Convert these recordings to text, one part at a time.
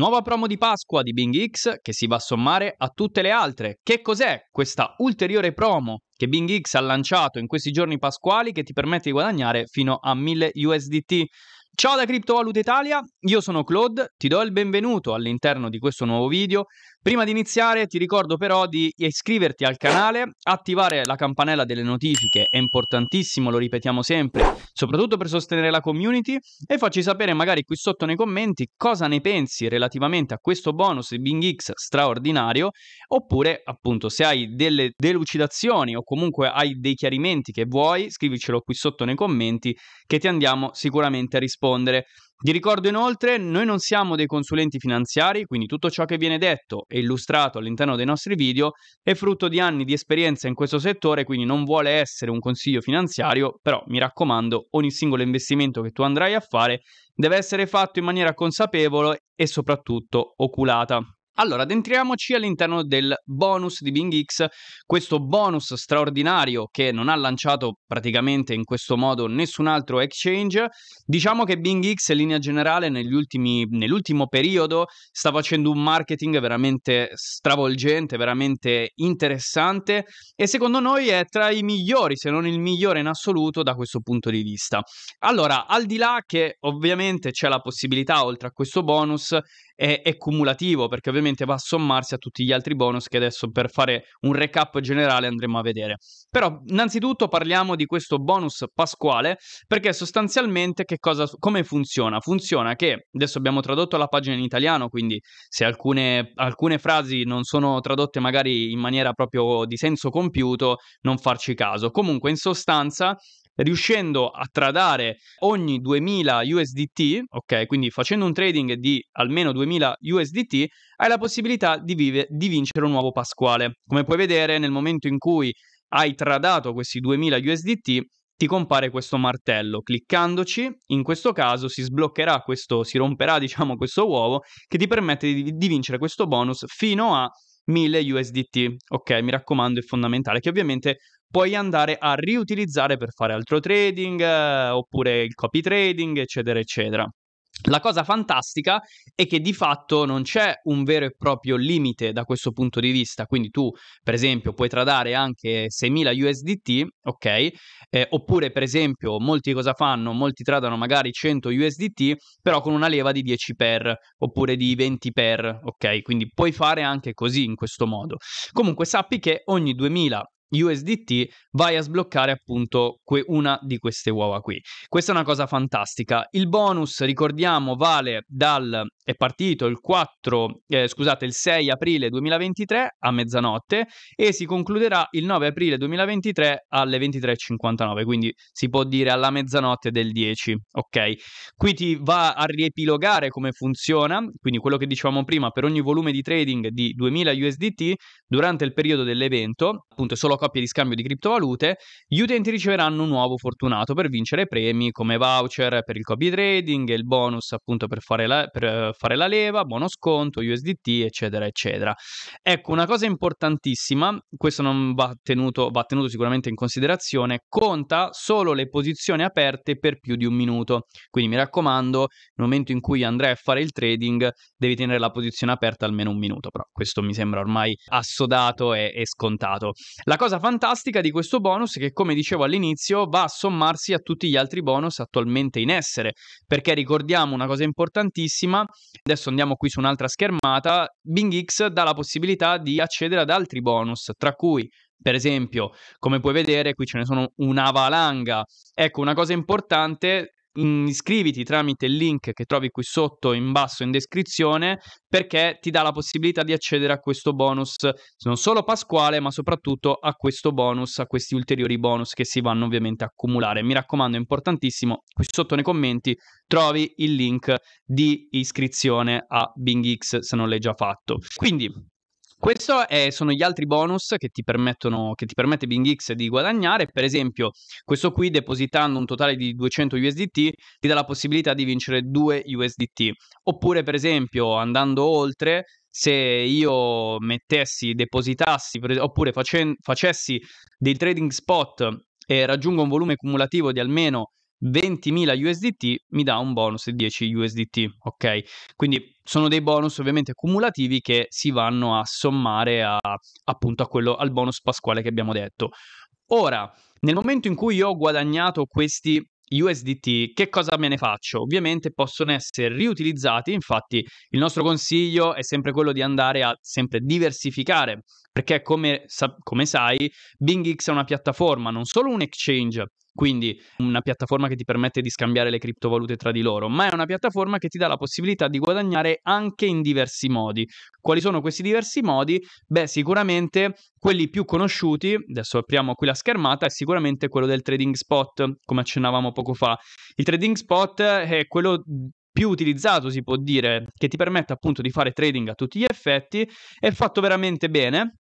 Nuova promo di Pasqua di Bing X che si va a sommare a tutte le altre. Che cos'è questa ulteriore promo che Bing X ha lanciato in questi giorni pasquali che ti permette di guadagnare fino a 1000 USDT? Ciao da Criptovaluta Italia, io sono Claude, ti do il benvenuto all'interno di questo nuovo video Prima di iniziare ti ricordo però di iscriverti al canale, attivare la campanella delle notifiche, è importantissimo, lo ripetiamo sempre, soprattutto per sostenere la community e facci sapere magari qui sotto nei commenti cosa ne pensi relativamente a questo bonus di Bing X straordinario oppure appunto se hai delle delucidazioni o comunque hai dei chiarimenti che vuoi scrivicelo qui sotto nei commenti che ti andiamo sicuramente a rispondere. Vi ricordo inoltre, noi non siamo dei consulenti finanziari, quindi tutto ciò che viene detto e illustrato all'interno dei nostri video è frutto di anni di esperienza in questo settore, quindi non vuole essere un consiglio finanziario, però mi raccomando, ogni singolo investimento che tu andrai a fare deve essere fatto in maniera consapevole e soprattutto oculata. Allora, addentriamoci all'interno del bonus di Bing X, questo bonus straordinario che non ha lanciato praticamente in questo modo nessun altro exchange. Diciamo che Bing X in linea generale ultimi, nell'ultimo periodo sta facendo un marketing veramente stravolgente, veramente interessante e secondo noi è tra i migliori, se non il migliore in assoluto da questo punto di vista. Allora, al di là che ovviamente c'è la possibilità, oltre a questo bonus, è, è, cumulativo perché ovviamente va a sommarsi a tutti gli altri bonus che adesso per fare un recap generale andremo a vedere. Però innanzitutto parliamo di questo bonus pasquale perché sostanzialmente che cosa, come funziona? Funziona che adesso abbiamo tradotto la pagina in italiano, quindi se alcune, alcune frasi non sono tradotte magari in maniera proprio di senso compiuto, non farci caso. Comunque in sostanza riuscendo a tradare ogni 2000 USDT, ok? Quindi facendo un trading di almeno 2000 USDT, hai la possibilità di, vive, di vincere un nuovo Pasquale. Come puoi vedere, nel momento in cui hai tradato questi 2000 USDT, ti compare questo martello. Cliccandoci, in questo caso si sbloccherà questo, si romperà diciamo questo uovo che ti permette di, di vincere questo bonus fino a 1000 USDT. Ok, mi raccomando, è fondamentale che ovviamente puoi andare a riutilizzare per fare altro trading eh, oppure il copy trading, eccetera, eccetera. La cosa fantastica è che di fatto non c'è un vero e proprio limite da questo punto di vista, quindi tu per esempio puoi tradare anche 6.000 USDT, ok? Eh, oppure per esempio molti cosa fanno? Molti tradano magari 100 USDT però con una leva di 10 per oppure di 20 per, ok? Quindi puoi fare anche così in questo modo. Comunque sappi che ogni 2000 USDT vai a sbloccare appunto que- una di queste uova qui. Questa è una cosa fantastica. Il bonus, ricordiamo, vale dal è partito il 4 eh, scusate, il 6 aprile 2023 a mezzanotte e si concluderà il 9 aprile 2023 alle 23:59, quindi si può dire alla mezzanotte del 10, ok? Qui ti va a riepilogare come funziona, quindi quello che dicevamo prima, per ogni volume di trading di 2000 USDT durante il periodo dell'evento, appunto è solo coppia di scambio di criptovalute, gli utenti riceveranno un nuovo fortunato per vincere premi come voucher per il copy trading, il bonus appunto per fare la, per eh, fare la leva, buono sconto, USDT, eccetera, eccetera. Ecco, una cosa importantissima, questo non va tenuto, va tenuto sicuramente in considerazione, conta solo le posizioni aperte per più di un minuto. Quindi mi raccomando, nel momento in cui andrai a fare il trading devi tenere la posizione aperta almeno un minuto, però questo mi sembra ormai assodato e, e scontato. La cosa cosa fantastica di questo bonus è che, come dicevo all'inizio, va a sommarsi a tutti gli altri bonus attualmente in essere, perché ricordiamo una cosa importantissima, adesso andiamo qui su un'altra schermata, Bing X dà la possibilità di accedere ad altri bonus, tra cui per esempio, come puoi vedere, qui ce ne sono una valanga. Ecco, una cosa importante Mm, iscriviti tramite il link che trovi qui sotto in basso in descrizione perché ti dà la possibilità di accedere a questo bonus non solo pasquale ma soprattutto a questo bonus, a questi ulteriori bonus che si vanno ovviamente a accumulare. Mi raccomando, è importantissimo, qui sotto nei commenti trovi il link di iscrizione a Bing X se non l'hai già fatto. Quindi questi sono gli altri bonus che ti, che ti permette BingX di guadagnare. Per esempio, questo qui depositando un totale di 200 USDT ti dà la possibilità di vincere 2 USDT. Oppure, per esempio, andando oltre, se io mettessi, depositassi oppure facen- facessi dei trading spot e raggiungo un volume cumulativo di almeno 20.000 USDT, mi dà un bonus di 10 USDT. Ok, quindi sono dei bonus ovviamente cumulativi che si vanno a sommare a, appunto a quello, al bonus pasquale che abbiamo detto. Ora, nel momento in cui io ho guadagnato questi USDT, che cosa me ne faccio? Ovviamente possono essere riutilizzati, infatti il nostro consiglio è sempre quello di andare a sempre diversificare, perché come, come sai, BingX è una piattaforma, non solo un exchange, quindi una piattaforma che ti permette di scambiare le criptovalute tra di loro, ma è una piattaforma che ti dà la possibilità di guadagnare anche in diversi modi. Quali sono questi diversi modi? Beh, sicuramente quelli più conosciuti, adesso apriamo qui la schermata, è sicuramente quello del trading spot, come accennavamo poco fa. Il trading spot è quello più utilizzato, si può dire, che ti permette appunto di fare trading a tutti gli effetti, è fatto veramente bene,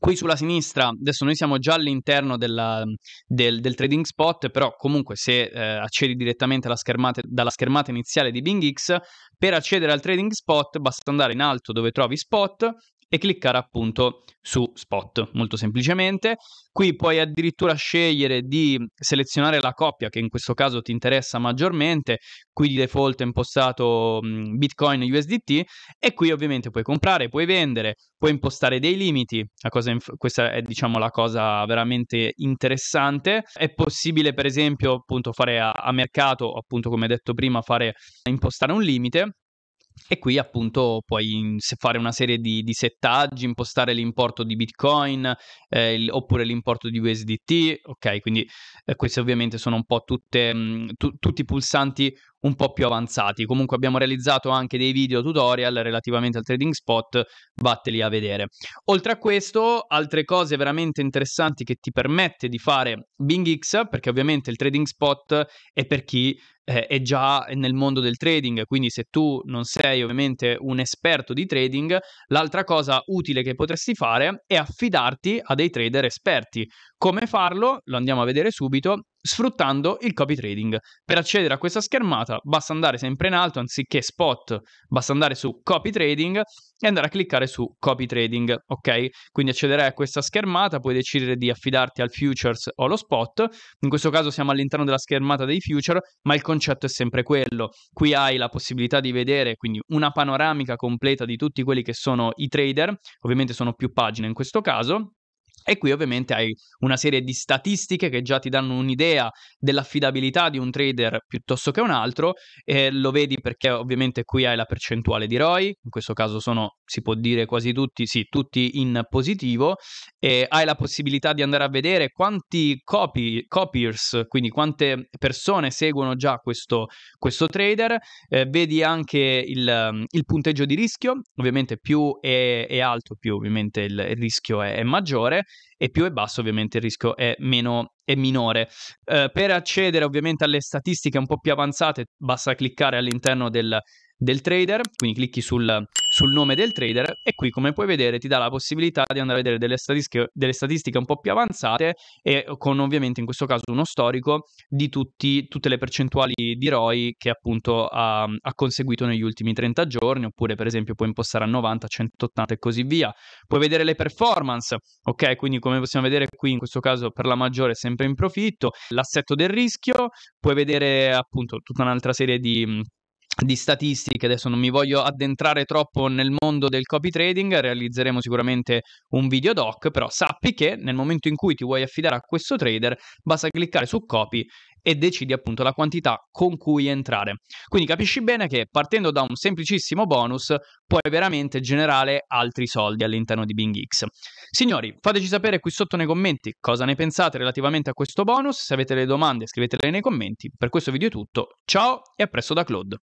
Qui sulla sinistra, adesso noi siamo già all'interno della, del, del, trading spot, però comunque se eh, accedi direttamente schermata, dalla schermata iniziale di Bing X, per accedere al trading spot basta andare in alto dove trovi spot, e cliccare appunto su spot molto semplicemente. Qui puoi addirittura scegliere di selezionare la coppia che in questo caso ti interessa maggiormente, qui di default è impostato mm, Bitcoin USDT e qui ovviamente puoi comprare, puoi vendere, puoi impostare dei limiti, inf- questa è diciamo la cosa veramente interessante, è possibile per esempio appunto fare a, a mercato, appunto come detto prima, fare impostare un limite e qui appunto puoi fare una serie di, di settaggi, impostare l'importo di Bitcoin eh, il, oppure l'importo di USDT, ok? Quindi eh, questi ovviamente sono un po' tutte, mh, mm, tu, tutti i pulsanti un po' più avanzati. Comunque abbiamo realizzato anche dei video tutorial relativamente al trading spot, vatteli a vedere. Oltre a questo, altre cose veramente interessanti che ti permette di fare Bing X, perché ovviamente il trading spot è per chi eh, è già nel mondo del trading, quindi se tu non sei ovviamente un esperto di trading, l'altra cosa utile che potresti fare è affidarti a dei trader esperti. Come farlo? Lo andiamo a vedere subito sfruttando il copy trading. Per accedere a questa schermata basta andare sempre in alto, anziché spot, basta andare su copy trading e andare a cliccare su copy trading, ok? Quindi accederai a questa schermata, puoi decidere di affidarti al futures o allo spot. In questo caso siamo all'interno della schermata dei future, ma il concetto è sempre quello. Qui hai la possibilità di vedere quindi una panoramica completa di tutti quelli che sono i trader, ovviamente sono più pagine in questo caso e qui ovviamente hai una serie di statistiche che già ti danno un'idea dell'affidabilità di un trader piuttosto che un altro e lo vedi perché ovviamente qui hai la percentuale di ROI, in questo caso sono, si può dire quasi tutti, sì, tutti in positivo e hai la possibilità di andare a vedere quanti copy, copiers, quindi quante persone seguono già questo, questo trader, eh, vedi anche il, il, punteggio di rischio, ovviamente più è, è alto più ovviamente il, il rischio è, è maggiore e più è basso ovviamente il rischio è, meno, è minore. Eh, per accedere ovviamente alle statistiche un po' più avanzate basta cliccare all'interno del, del trader, quindi clicchi sul, sul, nome del trader e qui come puoi vedere ti dà la possibilità di andare a vedere delle statistiche, delle statistiche un po' più avanzate e con ovviamente in questo caso uno storico di tutti, tutte le percentuali di ROI che appunto ha, ha, conseguito negli ultimi 30 giorni oppure per esempio puoi impostare a 90, 180 e così via. Puoi vedere le performance, ok? Quindi come possiamo vedere qui in questo caso per la maggiore sempre in profitto, l'assetto del rischio, puoi vedere appunto tutta un'altra serie di di statistiche, adesso non mi voglio addentrare troppo nel mondo del copy trading, realizzeremo sicuramente un video doc, però sappi che nel momento in cui ti vuoi affidare a questo trader basta cliccare su copy e decidi appunto la quantità con cui entrare. Quindi capisci bene che partendo da un semplicissimo bonus puoi veramente generare altri soldi all'interno di Bing X. Signori, fateci sapere qui sotto nei commenti cosa ne pensate relativamente a questo bonus, se avete delle domande scrivetele nei commenti. Per questo video è tutto, ciao e a presto da Claude.